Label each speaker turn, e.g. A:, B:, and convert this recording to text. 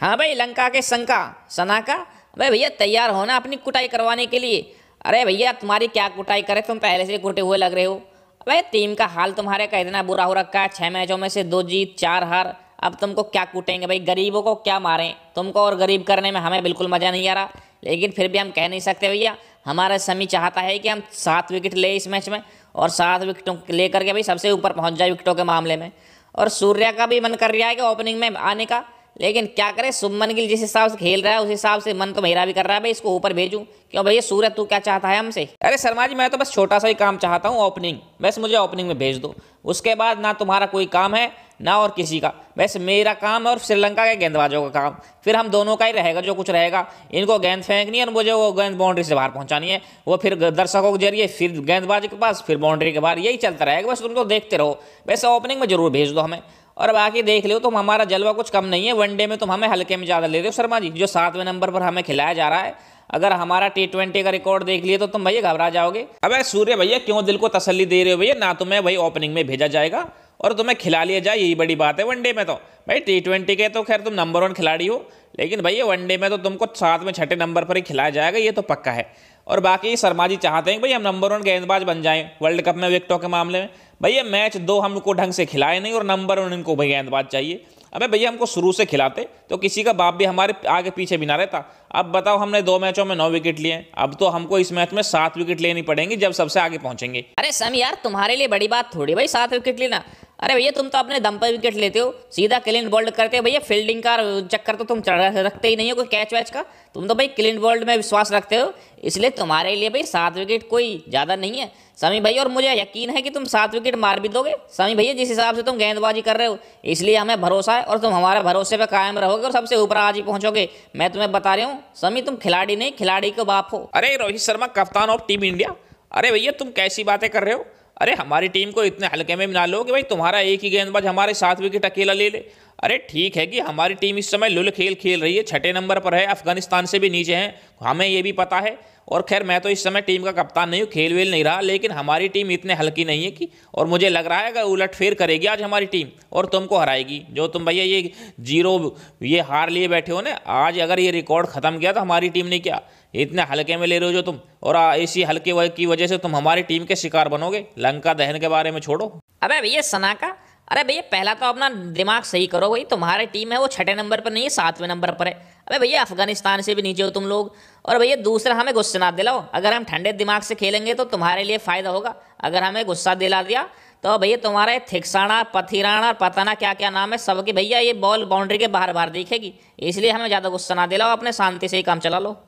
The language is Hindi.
A: हाँ भाई लंका के शंका सना का भाई भैया तैयार होना अपनी कुटाई करवाने के लिए अरे भैया तुम्हारी क्या कुटाई करे तुम पहले से घुटे हुए लग रहे हो भाई टीम का हाल तुम्हारे का इतना बुरा हो रखा है छः मैचों में से दो जीत चार हार अब तुमको क्या कूटेंगे भाई गरीबों को क्या मारें तुमको और गरीब करने में हमें बिल्कुल मज़ा नहीं आ रहा लेकिन फिर भी हम कह नहीं सकते भैया हमारा समी चाहता है कि हम सात विकेट ले इस मैच में और सात विकेटों ले करके भाई सबसे ऊपर पहुंच जाए विकेटों के मामले में और सूर्या का भी मन कर रहा है कि ओपनिंग में आने का लेकिन क्या करें सुमन गिल जिस हिसाब से खेल रहा है उस हिसाब से मन तो मेरा भी कर रहा है भाई इसको ऊपर भेजूं क्यों भैया सूरज तू क्या चाहता है हमसे
B: अरे शर्मा जी मैं तो बस छोटा सा ही काम चाहता हूँ ओपनिंग बस मुझे ओपनिंग में भेज दो उसके बाद ना तुम्हारा कोई काम है ना और किसी का वैसे मेरा काम है और श्रीलंका के गेंदबाजों का काम फिर हम दोनों का ही रहेगा जो कुछ रहेगा इनको गेंद फेंकनी है और मुझे वो गेंद बाउंड्री से बाहर पहुँचानी है वो फिर दर्शकों के जरिए फिर गेंदबाज के पास फिर बाउंड्री के बाहर यही चलता रहेगा बस उनको देखते रहो वैसे ओपनिंग में जरूर भेज दो हमें और बाकी देख लो तुम हमारा जलवा कुछ कम नहीं है वनडे में तुम हमें हल्के में ज़्यादा ले रहे हो शर्मा जी जो सातवें नंबर पर हमें खिलाया जा रहा है अगर हमारा टी ट्वेंटी का रिकॉर्ड देख लिए तो तुम भैया घबरा जाओगे अब सूर्य भैया क्यों दिल को तसली दे रहे हो भैया ना तुम्हें भाई ओपनिंग में भेजा जाएगा और तुम्हें खिला लिया जाए यही बड़ी बात है वनडे में तो भाई टी ट्वेंटी के तो खैर तुम नंबर वन खिलाड़ी हो लेकिन भैया वनडे में तो तुमको सात में छठे नंबर पर ही खिलाया जाएगा ये तो पक्का है और बाकी शर्मा जी चाहते हैं भाई हम नंबर वन गेंदबाज बन जाएं वर्ल्ड कप में विकटों के मामले में भैया मैच दो हमको ढंग से खिलाए नहीं और नंबर वन इनको भाई गेंदबाज चाहिए अबे भैया हमको शुरू से खिलाते तो किसी का बाप भी हमारे आगे पीछे भी ना रहता अब बताओ हमने दो मैचों में नौ विकेट लिए अब तो हमको इस मैच में सात विकेट लेनी पड़ेंगी जब सबसे आगे पहुंचेंगे
A: अरे सम यार तुम्हारे लिए बड़ी बात थोड़ी भाई सात विकेट लेना अरे भैया तुम तो अपने दम पर विकेट लेते हो सीधा क्लीन बोल्ड करते हो भैया फील्डिंग का चक्कर तो तुम चढ़ रखते ही नहीं हो कोई कैच वैच का तुम तो भाई क्लीन बोल्ड में विश्वास रखते हो इसलिए तुम्हारे लिए भाई सात विकेट कोई ज़्यादा नहीं है समी भाई और मुझे यकीन है कि तुम सात विकेट मार भी दोगे समी भैया जिस हिसाब से तुम गेंदबाजी कर रहे हो इसलिए हमें भरोसा है और तुम हमारे भरोसे पर कायम रहोगे और सबसे ऊपर आज ही पहुंचोगे मैं तुम्हें बता रहा हूँ समी तुम खिलाड़ी नहीं खिलाड़ी के बाप हो
B: अरे रोहित शर्मा कप्तान ऑफ टीम इंडिया अरे भैया तुम कैसी बातें कर रहे हो अरे हमारी टीम को इतने हल्के में मिला लो कि भाई तुम्हारा एक ही गेंदबाज हमारे सात विकेट अकेला ले ले अरे ठीक है कि हमारी टीम इस समय लुल खेल खेल रही है छठे नंबर पर है अफगानिस्तान से भी नीचे हैं हमें ये भी पता है और खैर मैं तो इस समय टीम का कप्तान नहीं हूँ खेल वेल नहीं रहा लेकिन हमारी टीम इतने हल्की नहीं है कि और मुझे लग रहा है अगर उलट फेर करेगी आज हमारी टीम और तुमको हराएगी जो तुम भैया ये जीरो ये हार लिए बैठे हो ना आज अगर ये रिकॉर्ड ख़त्म किया तो हमारी टीम ने क्या इतने हल्के में ले रहे हो जो तुम और इसी हल्के की वजह से तुम हमारी टीम के शिकार बनोगे लंका दहन के बारे में छोड़ो
A: अबे भैया सनाका अरे भैया पहला तो अपना दिमाग सही करो भाई तुम्हारी टीम है वो छठे नंबर पर नहीं है सातवें नंबर पर है अबे भैया अफगानिस्तान से भी नीचे हो तुम लोग और भैया दूसरा हमें गुस्सा ना दिलाओ अगर हम ठंडे दिमाग से खेलेंगे तो तुम्हारे लिए फ़ायदा होगा अगर हमें गुस्सा दिला दिया तो भैया तुम्हारे थिकसाना पथिराना और पताना क्या क्या नाम है सबके भैया ये बॉल बाउंड्री के बाहर बाहर दिखेगी इसलिए हमें ज़्यादा गुस्सा ना दिलाओ अपने शांति से ही काम चला लो